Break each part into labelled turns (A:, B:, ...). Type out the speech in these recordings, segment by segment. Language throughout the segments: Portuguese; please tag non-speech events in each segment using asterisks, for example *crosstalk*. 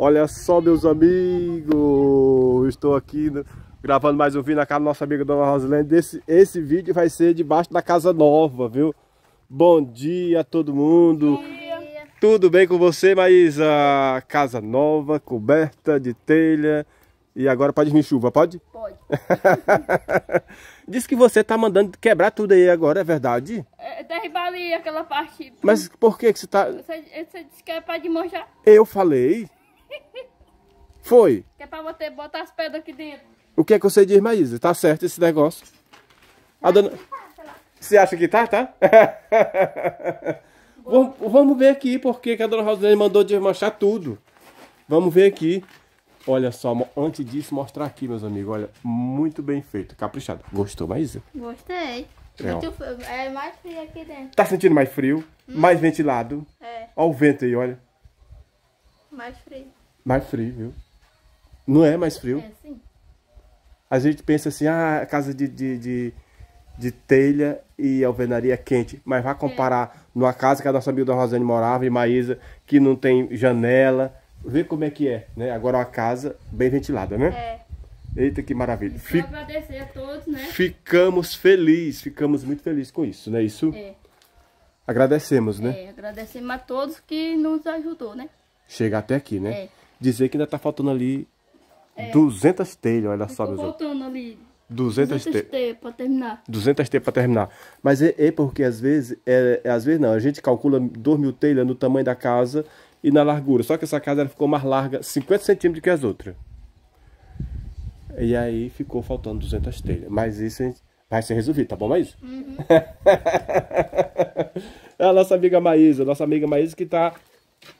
A: Olha só, meus amigos, estou aqui gravando mais um vídeo na casa da nossa amiga Dona Rosilene. Esse, esse vídeo vai ser debaixo da casa nova, viu? Bom dia a todo mundo. Bom dia. Tudo bem com você, Maísa? Casa nova, coberta de telha. E agora pode vir chuva, pode? Pode. *laughs* Diz que você tá mandando quebrar tudo aí agora, é verdade?
B: É, é ali aquela parte.
A: Mas por que que você tá...
B: Você, você disse que é pra desmanchar.
A: Eu falei. Foi.
B: Que é pra você botar as pedras aqui dentro.
A: O que é que você diz, Maísa? Tá certo esse negócio. A dona... Você acha que tá, tá? *laughs* vamos, vamos, ver aqui porque que a dona Rosane mandou desmanchar tudo. Vamos ver aqui. Olha só, antes disso, mostrar aqui, meus amigos. Olha, muito bem feito, caprichado. Gostou, Maísa?
B: Gostei. É, é mais frio aqui dentro.
A: Tá sentindo mais frio, hum. mais ventilado. É. Olha o vento aí, olha. Mais frio. Mais frio, viu? Não é mais frio? É, sim. A gente pensa assim, ah, casa de, de, de, de telha e alvenaria é quente. Mas vai é. comparar é. numa casa que a nossa amiga Rosane morava, e Maísa, que não tem janela. Vê como é que é, né? Agora uma casa bem ventilada, né? É. Eita, que maravilha. Então, Fic...
B: agradecer a todos, né?
A: Ficamos felizes, ficamos muito felizes com isso, né? Isso... É. Agradecemos, né? É,
B: agradecemos a todos que nos ajudou, né?
A: Chegar até aqui, né? É. Dizer que ainda tá faltando ali 200 é. telhas, olha só, meus faltando ali. 200, T.
B: para terminar.
A: 200 T para terminar. Mas é, é, porque às vezes, é, é às vezes não, a gente calcula 2 mil telhas no tamanho da casa e na largura. Só que essa casa ficou mais larga 50 centímetros que as outras. E aí ficou faltando 200 telhas. Mas isso vai ser resolvido, tá bom, Maísa? Uhum. *laughs* é a nossa amiga Maísa, nossa amiga Maísa que tá,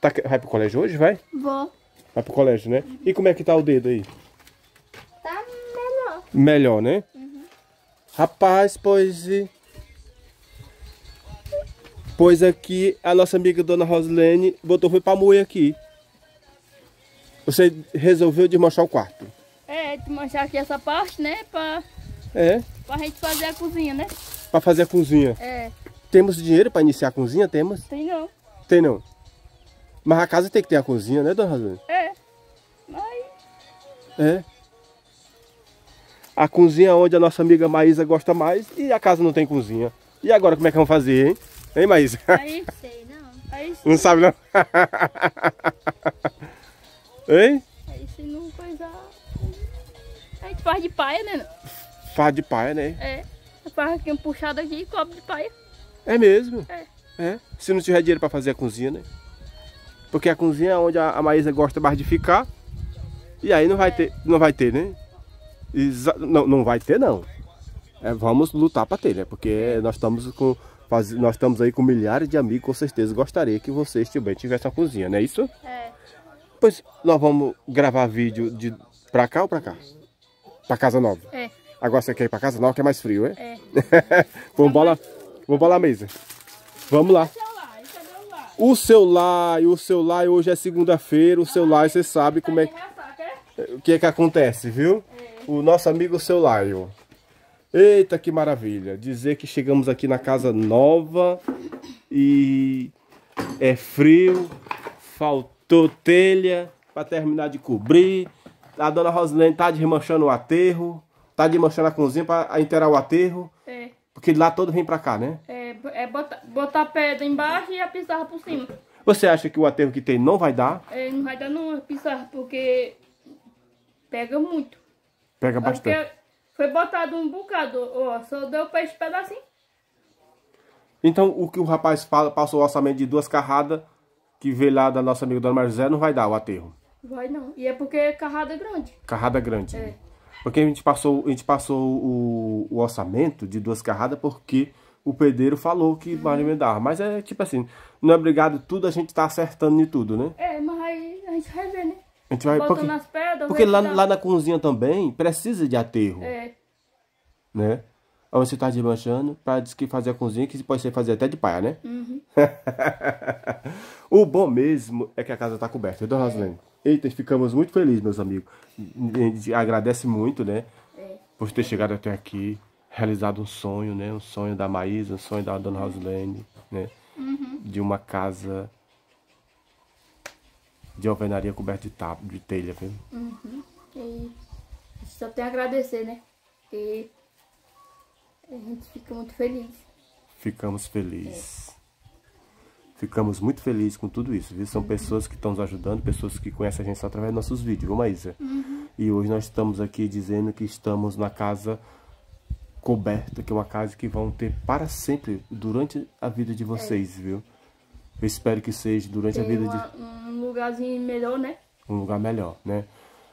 A: tá... Vai pro colégio hoje, vai? Vou. Vai pro colégio, né? E como é que tá o dedo aí? Tá melhor. Melhor, né? Uhum. Rapaz, pois... Pois aqui, a nossa amiga Dona Rosilene botou foi pra moer aqui. Você resolveu desmanchar o quarto.
B: É, desmanchar aqui essa parte, né? Pra... É. Pra gente fazer a cozinha, né?
A: Pra fazer a cozinha. É. Temos dinheiro pra iniciar a cozinha? Temos? Tem não. Tem não. Mas a casa tem que ter a cozinha, né, Dona Rosilene? É. É. A cozinha onde a nossa amiga Maísa gosta mais e a casa não tem cozinha. E agora como é que vamos fazer, hein? Hein, Maísa? Aí *laughs* sei, não. Aí sei. Não sabe não? hein?
B: Aí se não coisar... A gente faz de paia, né?
A: Faz de paia, né?
B: É. Faz aqui um puxado aqui e cobre de paia. É mesmo? É.
A: É. Se não tiver dinheiro para fazer a cozinha, né? Porque a cozinha é onde a Maísa gosta mais de ficar. E aí não vai ter, não vai ter, né? Exa não, não vai ter não. É, vamos lutar para ter, né? Porque nós estamos com faz, nós estamos aí com milhares de amigos, com certeza gostaria que vocês também tivessem a cozinha, não é isso? É. Pois nós vamos gravar vídeo de para cá ou para cá? Para casa nova. É. Agora você quer ir para casa nova que é mais frio, é? É. *laughs* vamos bola, vamos bola a mesa. Vamos lá. O seu like, o seu like, hoje é segunda-feira, o seu like, você sabe como é que o que é que acontece, viu? O nosso amigo seu Lion. Eita, que maravilha! Dizer que chegamos aqui na casa nova e é frio, faltou telha para terminar de cobrir. A dona Rosilene tá desmanchando o aterro, tá desmanchando a cozinha para inteirar o aterro. É. Porque de lá todo vem para cá, né?
B: É, é botar, botar pedra embaixo e a pissarra por cima.
A: Você acha que o aterro que tem não vai dar?
B: É, não vai dar não, a porque Pega muito. Pega bastante. Porque foi botado um bocado, ó, só deu pra esse pedacinho.
A: Então, o que o rapaz fala, passou o orçamento de duas carradas que veio lá da nossa amiga Dona Maria José, não vai dar o aterro.
B: Vai não. E é porque é carrada grande.
A: Carrada grande. É. Porque a gente passou, a gente passou o, o orçamento de duas carradas porque o pedreiro falou que uhum. vai emendar. Mas é tipo assim, não é obrigado tudo, a gente tá acertando de tudo, né?
B: É, mas aí a gente vai ver, né?
A: A gente vai porque, nas pedras, porque né, lá, lá na cozinha também precisa de aterro. É. Né? Aí você tá desmanchando para diz que fazer a cozinha, que pode ser fazer até de paia, né? Uhum. *laughs* o bom mesmo é que a casa tá coberta, viu, então, Roslene? É. Eita, ficamos muito felizes, meus amigos. Agradece muito, né? É. Por ter chegado até aqui, realizado um sonho, né? Um sonho da Maísa, um sonho da dona Roslene, né? Uhum. De uma casa de alvenaria coberta de, tapa, de telha, viu?
B: Uhum. E só tem a agradecer, né? E a gente fica muito feliz.
A: Ficamos felizes. É. Ficamos muito felizes com tudo isso, viu? São uhum. pessoas que estão nos ajudando, pessoas que conhecem a gente só através dos nossos vídeos, viu, Maísa? Uhum. E hoje nós estamos aqui dizendo que estamos na casa coberta, que é uma casa que vão ter para sempre, durante a vida de é. vocês, é. viu? Eu espero que seja durante tem a vida uma,
B: de... Um lugarzinho melhor, né?
A: Um lugar melhor, né?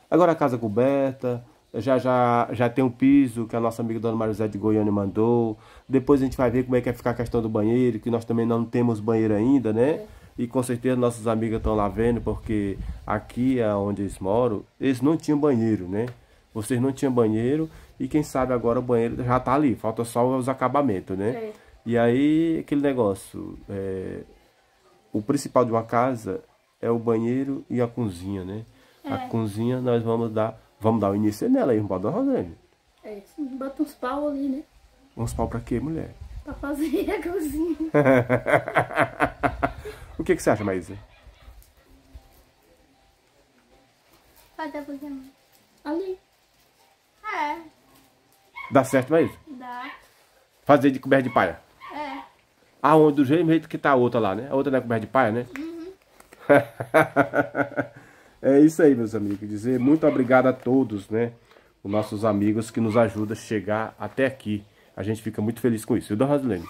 A: Agora a casa coberta, já já já tem um piso que a nossa amiga Dona Maria de Goiânia mandou. Depois a gente vai ver como é que vai é ficar a questão do banheiro, que nós também não temos banheiro ainda, né? É. E com certeza nossos amigos estão lá vendo, porque aqui é onde eles moram, eles não tinham banheiro, né? Vocês não tinham banheiro e quem sabe agora o banheiro já tá ali, falta só os acabamentos, né? É. E aí aquele negócio, é, o principal de uma casa é o banheiro e a cozinha, né? É. A cozinha nós vamos dar, vamos dar o início nela aí, bota Rosane.
B: É isso, bota uns pau ali, né?
A: Uns pau pra quê, mulher?
B: Pra fazer *laughs* a cozinha.
A: *laughs* o que, que você acha, Maísa?
B: Fazer a cozinha ali. É.
A: Dá certo, Maísa? Dá. Fazer de coberta de palha? É. Aonde? Ah, do jeito que tá a outra lá, né? A outra não é coberta de palha, né? Uhum. *laughs* é isso aí, meus amigos. Dizer muito obrigado a todos, né? Os nossos amigos que nos ajudam a chegar até aqui. A gente fica muito feliz com isso. E da Rosilene,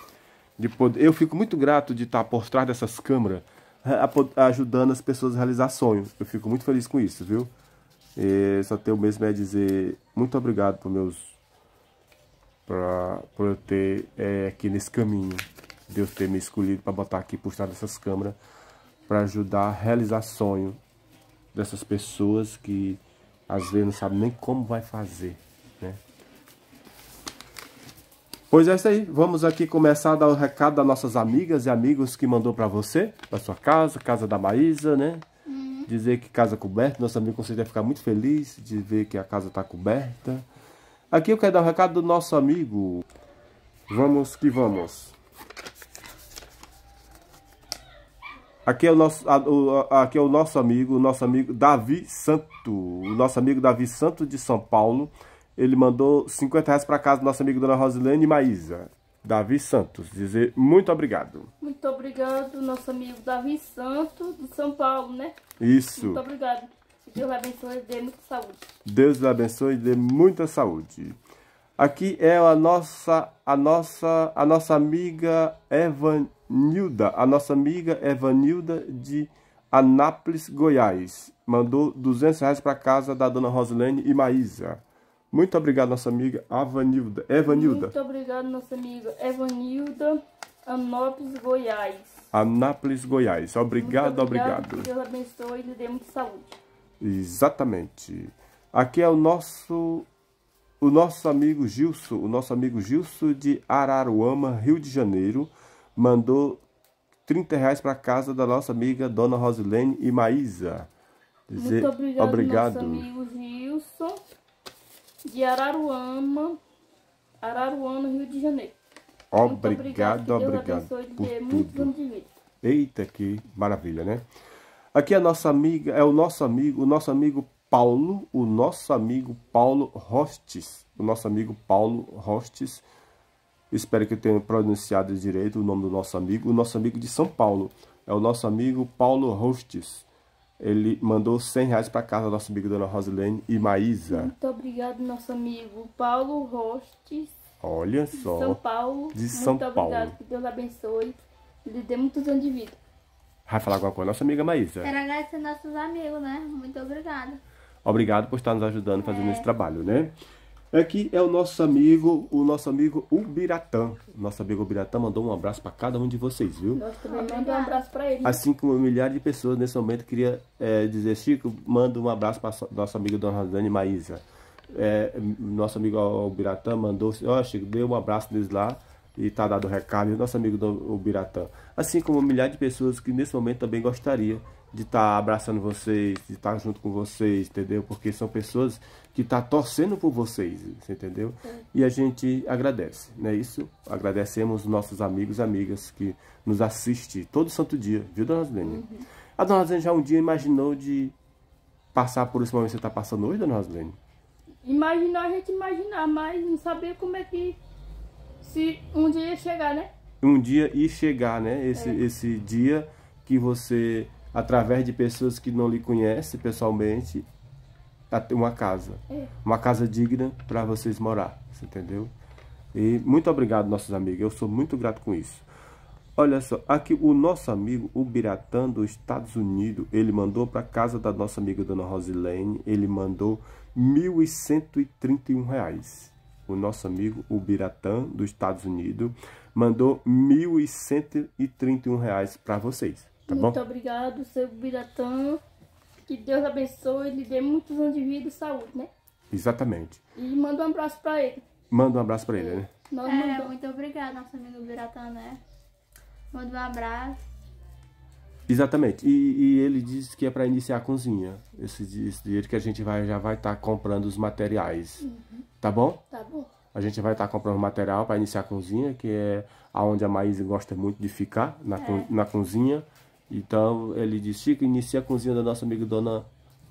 A: de poder... eu fico muito grato de estar por trás dessas câmeras eh, ajudando as pessoas a realizar sonhos. Eu fico muito feliz com isso, viu? E eh, só tenho mesmo é dizer muito obrigado por meus pra, por eu ter é, aqui nesse caminho, Deus ter me escolhido para botar aqui por trás dessas câmeras para ajudar a realizar sonho dessas pessoas que às vezes não sabem nem como vai fazer, né? Pois é isso aí, vamos aqui começar a dar o recado das nossas amigas e amigos que mandou para você, para sua casa, casa da Maísa, né? Uhum. Dizer que casa coberta, nosso amigo Conselho vai ficar muito feliz de ver que a casa está coberta. Aqui eu quero dar o recado do nosso amigo. Vamos que vamos. Aqui é o nosso, aqui é o nosso amigo, o nosso amigo Davi Santo, o nosso amigo Davi Santo de São Paulo. Ele mandou 50 reais para casa do nosso amigo Dona Rosilene Maísa. Davi Santos, dizer muito obrigado.
B: Muito obrigado, nosso amigo Davi Santos, de São Paulo, né? Isso. Muito obrigado. Deus abençoe e dê muita saúde.
A: Deus abençoe e dê muita saúde. Aqui é a nossa, a nossa, a nossa amiga Evanilda, a nossa amiga Evanilda de Anápolis, Goiás. Mandou 200 reais para casa da dona Rosilene e Maísa. Muito obrigado, nossa amiga Avanilda. Evanilda. Muito
B: obrigado, nossa amiga Evanilda, Anápolis, Goiás.
A: Anápolis, Goiás. Obrigado, obrigado. obrigado.
B: Deus abençoe e lhe dê muita saúde.
A: Exatamente. Aqui é o nosso o nosso amigo Gilson, o nosso amigo Gilson de Araruama, Rio de Janeiro, mandou 30 reais para casa da nossa amiga Dona Rosilene e Maísa. Dizer Muito obrigado, obrigado. nosso amigo
B: Gilson de Araruama, Araruama, Rio de Janeiro.
A: Obrigado, Muito obrigado. obrigado por tudo. Eita, que maravilha, né? Aqui a nossa amiga, é o nosso amigo, o nosso amigo Paulo, o nosso amigo Paulo Hostes. O nosso amigo Paulo Hostes. Espero que eu tenha pronunciado direito o nome do nosso amigo. O nosso amigo de São Paulo. É o nosso amigo Paulo Hostes. Ele mandou 100 reais para casa do nosso amigo Dona Rosilene e Maísa. Muito
B: obrigado, nosso amigo Paulo Hostes.
A: Olha só. De São Paulo. De São Muito Paulo. obrigado, que
B: Deus abençoe. Ele dê muitos anos de vida.
A: Vai falar alguma coisa, nossa amiga Maísa. Quero
B: agradecer nossos amigos, né? Muito obrigada.
A: Obrigado por estar nos ajudando fazendo esse trabalho, né? Aqui é o nosso amigo, o nosso amigo Ubiratã. Nosso amigo Ubiratã mandou um abraço para cada um de vocês, viu?
B: Nós também mandamos um abraço para ele. Assim
A: como milhares de pessoas nesse momento queria é, dizer, Chico, manda um abraço para nosso amigo Dona Rosane Maísa. É, nosso amigo Ubiratã mandou, ó oh, Chico, dê um abraço deles lá e tá dado o recado. E nosso amigo Ubiratã. Assim como milhares de pessoas que nesse momento também gostaria de estar tá abraçando vocês, de estar tá junto com vocês, entendeu? Porque são pessoas que estão tá torcendo por vocês, entendeu? E a gente agradece, não é isso? Agradecemos nossos amigos e amigas que nos assistem todo santo dia, viu, Dona Rosilene? Uhum. A Dona Rosilene já um dia imaginou de passar por esse momento que você está passando hoje, Dona Rosilene?
B: Imaginar, a gente imaginar, mas não sabia como é que... Se um dia ia chegar, né?
A: Um dia ia chegar, né? Esse, é. esse dia que você através de pessoas que não lhe conhecem pessoalmente, tá uma casa. É. Uma casa digna para vocês morar, você entendeu? E muito obrigado, nossos amigos. Eu sou muito grato com isso. Olha só, aqui o nosso amigo Ubiratã dos Estados Unidos, ele mandou para casa da nossa amiga Dona Rosilene, ele mandou R$ 1.131. Reais. O nosso amigo Ubiratã dos Estados Unidos mandou R$ 1.131 para vocês. Tá Muito bom?
B: obrigado, seu Biratã. Que Deus abençoe, lhe dê muitos anos de vida e saúde, né?
A: Exatamente.
B: E manda um abraço pra ele.
A: Manda um abraço pra ele, né?
B: Nós é, mandamos. muito obrigado, nosso amigo Biratã, né? Manda um abraço.
A: Exatamente. E, e, ele disse que é para iniciar a cozinha. Esse, esse, dinheiro que a gente vai, já vai estar tá comprando os materiais. Uhum. Tá bom? Tá bom. A gente vai estar tá comprando material para iniciar a cozinha, que é aonde a Maísa gosta muito de ficar, na, é. na cozinha. Então ele disse, Chico, inicia a cozinha da nossa amiga dona,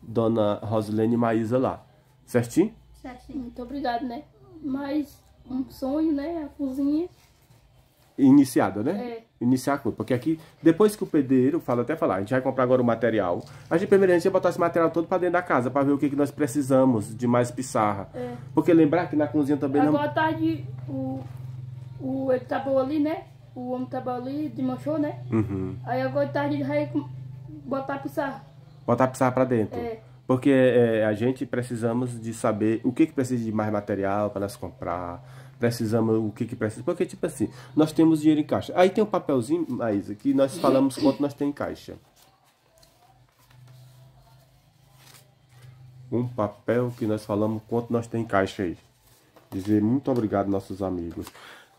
A: dona Rosilene Maísa lá. Certinho?
B: Certinho. Muito obrigado, né? Mas um sonho, né? A cozinha.
A: Iniciada, né? É. Iniciar a coisa. Porque aqui, depois que o pedreiro, fala até falar, a gente vai comprar agora o material. A gente primeiro a gente vai botar esse material todo pra dentro da casa, pra ver o que, que nós precisamos de mais pissarra. É. Porque lembrar que na cozinha também agora não... Agora tá tarde o,
B: o ele tá bom ali, né? o homem trabalhou ali, desmanchou, né? Uhum. Aí agora tá de tarde ele vai botar a
A: Botar a pissarra pra dentro. É. Porque é, a gente precisamos de saber o que, que precisa de mais material para nós comprar, precisamos o que, que precisa. Porque, tipo assim, nós temos dinheiro em caixa. Aí tem um papelzinho, Maísa, que nós *laughs* falamos quanto nós temos em caixa. Um papel que nós falamos quanto nós temos em caixa aí. Dizer muito obrigado, nossos amigos.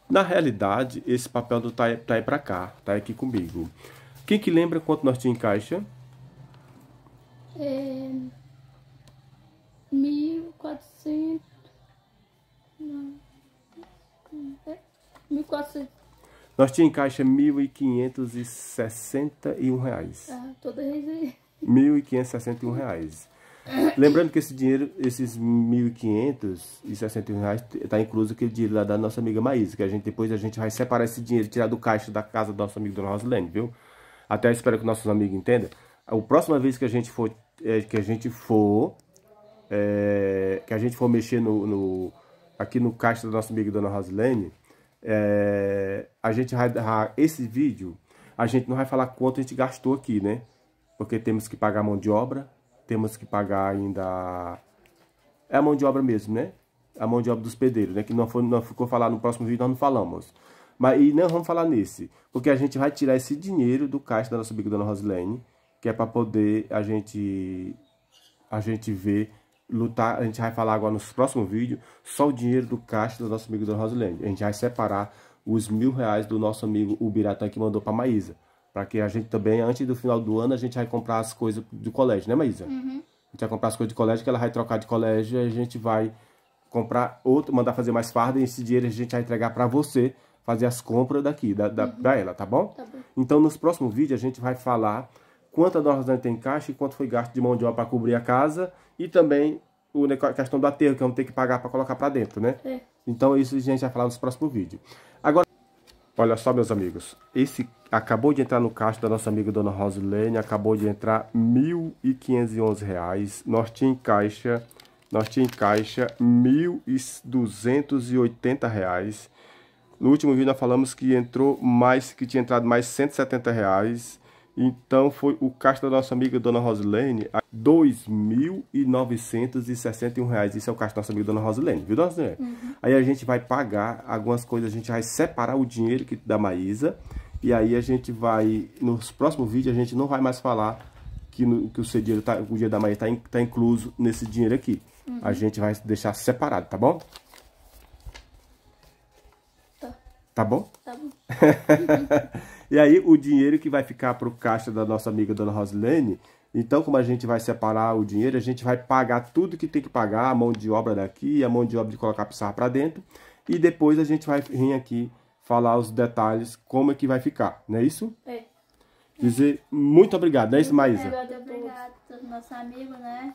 A: Na realidade, esse papel do tá, tá aí pra cá, tá aqui comigo. Quem que lembra quanto nós tínhamos em caixa?
B: É... 1.400... Não... 1.400...
A: Nós tínhamos em caixa R$ reais.
B: Ah, toda vez aí.
A: R$ reais. Lembrando que esse dinheiro, esses 1.561 reais, tá incluso aquele dinheiro lá da nossa amiga Maísa, que a gente depois a gente vai separar esse dinheiro, tirar do caixa da casa do nosso amigo Dona Rosilene, viu? Até espero que nossos amigos entendam. A próxima vez que a gente for, é, que a gente for, é, que a gente for mexer no, no aqui no caixa do nosso amigo Dona Rosilene, é, a gente vai, esse vídeo, a gente não vai falar quanto a gente gastou aqui, né? Porque temos que pagar mão de obra, temos que pagar ainda é a mão de obra mesmo, né? A mão de obra dos pedreiros, né? Que não, foi, não ficou falar no próximo vídeo, nós não falamos. Mas e não vamos falar nesse, porque a gente vai tirar esse dinheiro do caixa da nossa amiga Dona Rosilene, que é para poder a gente a gente ver lutar, a gente vai falar agora no próximo vídeo só o dinheiro do caixa da nossa amiga Dona Rosilene. A gente vai separar os mil reais do nosso amigo Ubiratã tá, que mandou para Maísa. Para que a gente também, antes do final do ano, a gente vai comprar as coisas do colégio, né, Maísa? Uhum. A gente vai comprar as coisas de colégio, que ela vai trocar de colégio e a gente vai comprar outro, mandar fazer mais farda e esse dinheiro a gente vai entregar para você fazer as compras daqui, da, da, uhum. da ela, tá bom? tá bom? Então, nos próximos vídeos, a gente vai falar quanto a Dona Rosane tem em caixa e quanto foi gasto de mão de obra para cobrir a casa e também a questão do aterro que vamos ter que pagar para colocar para dentro, né? É. Então, isso a gente vai falar nos próximos vídeos. Agora... Olha só, meus amigos, esse acabou de entrar no caixa da nossa amiga Dona Rosilene, acabou de entrar R$ 1.511. Nós tinha em caixa, nós tinha em caixa R$ 1.280. No último vídeo nós falamos que entrou mais, que tinha entrado mais R$ 170. Reais. Então foi o caixa da nossa amiga Dona Rosilene, R$ 2.961. Isso é o caixa da nossa amiga Dona Rosilene, viu, Dona Rosilene? Uhum. Aí a gente vai pagar algumas coisas, a gente vai separar o dinheiro que, da Maísa. E aí a gente vai, nos próximos vídeos, a gente não vai mais falar que, no, que o, seu dinheiro tá, o dinheiro da Maísa está in, tá incluso nesse dinheiro aqui. Uhum. A gente vai deixar separado, tá bom? Tá bom? Tá bom. *laughs* e aí, o dinheiro que vai ficar para o caixa da nossa amiga Dona Rosilene, então, como a gente vai separar o dinheiro, a gente vai pagar tudo que tem que pagar, a mão de obra daqui, a mão de obra de colocar a pizarra para dentro, e depois a gente vai vir aqui falar os detalhes, como é que vai ficar, não é isso? É. Dizer muito obrigado, não é isso, Maísa? Muito
B: obrigado, nosso amigo, né?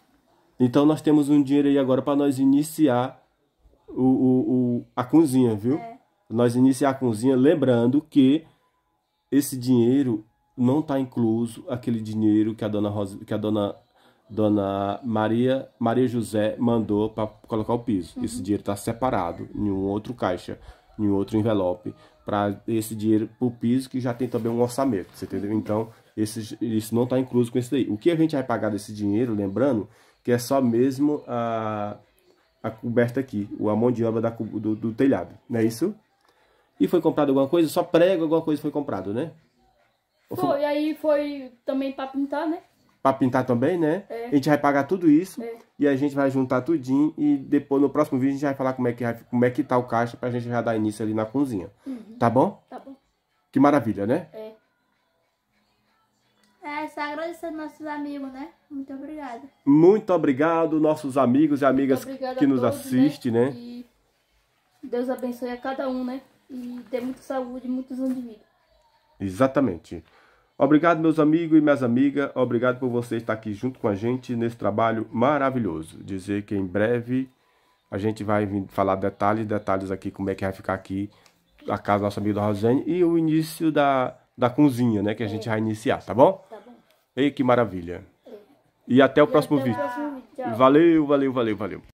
A: Então, nós temos um dinheiro aí agora para nós iniciar o, o, o, a cozinha, viu? É nós iniciar a cozinha lembrando que esse dinheiro não está incluso aquele dinheiro que a dona Rosa, que a dona dona Maria Maria José mandou para colocar o piso. Uhum. Esse dinheiro está separado em um outro caixa, em um outro envelope para esse dinheiro para o piso que já tem também um orçamento, você entendeu? Então esse, isso não está incluso com esse daí. O que a gente vai pagar desse dinheiro, lembrando que é só mesmo a a coberta aqui, o a mão de obra da, do, do telhado, não é isso? E foi comprado alguma coisa? Só prego, alguma coisa foi comprado, né? foi, foi...
B: aí foi também para pintar, né?
A: Para pintar também, né? É. A gente vai pagar tudo isso é. e a gente vai juntar tudinho e depois no próximo vídeo a gente vai falar como é que, como é que tá o caixa pra gente já dar início ali na cozinha. Uhum. Tá bom? Tá bom. Que maravilha, né? É.
B: É, só agradecendo nossos amigos, né? Muito obrigada.
A: Muito obrigado, nossos amigos e amigas que nos todos, assistem, né? né?
B: E Deus abençoe a cada um, né? e ter muita saúde e muitos anos de vida.
A: Exatamente. Obrigado, meus amigos e minhas amigas. Obrigado por você estar aqui junto com a gente nesse trabalho maravilhoso. Dizer que em breve a gente vai falar detalhes, detalhes aqui, como é que vai ficar aqui a casa do nosso amigo Rosane e o início da, da cozinha, né? Que a gente é. vai iniciar, tá bom? Tá bom. Ei, que maravilha. É. E até o e próximo até O próximo vídeo. Valeu, valeu, valeu, valeu.